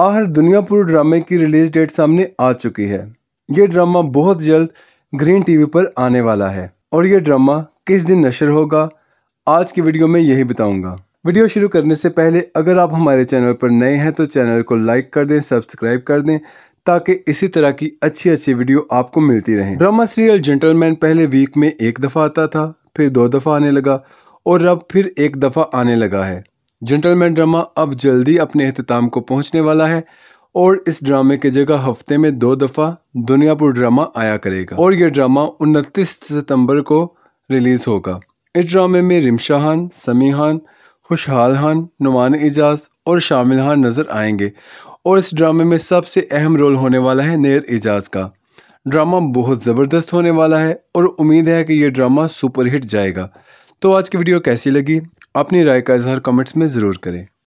आहर दुनियापुर ड्रामे की रिलीज डेट सामने आ चुकी है ये ड्रामा बहुत जल्द ग्रीन टीवी पर आने वाला है और ये ड्रामा किस दिन नशर होगा आज की वीडियो में यही बताऊंगा वीडियो शुरू करने से पहले अगर आप हमारे चैनल पर नए हैं तो चैनल को लाइक कर दें सब्सक्राइब कर दें ताकि इसी तरह की अच्छी अच्छी वीडियो आपको मिलती रहे ड्रामा सीरियल जेंटलमैन पहले वीक में एक दफ़ा आता था फिर दो दफ़ा आने लगा और अब फिर एक दफ़ा आने लगा है जेंटलमैन ड्रामा अब जल्दी अपने अहताम को पहुंचने वाला है और इस ड्रामे के जगह हफ्ते में दो दफ़ा दुनियापुर ड्रामा आया करेगा और यह ड्रामा उनतीस सितंबर को रिलीज़ होगा इस ड्रामे में रिमशाहान समीहान खुशहाल खान नुमान एजाज और शामिल खान नज़र आएंगे और इस ड्रामे में सबसे अहम रोल होने वाला है नेर एजाज का ड्रामा बहुत ज़बरदस्त होने वाला है और उम्मीद है कि यह ड्रामा सुपरहिट जाएगा तो आज की वीडियो कैसी लगी अपनी राय का इजहार कमेंट्स में ज़रूर करें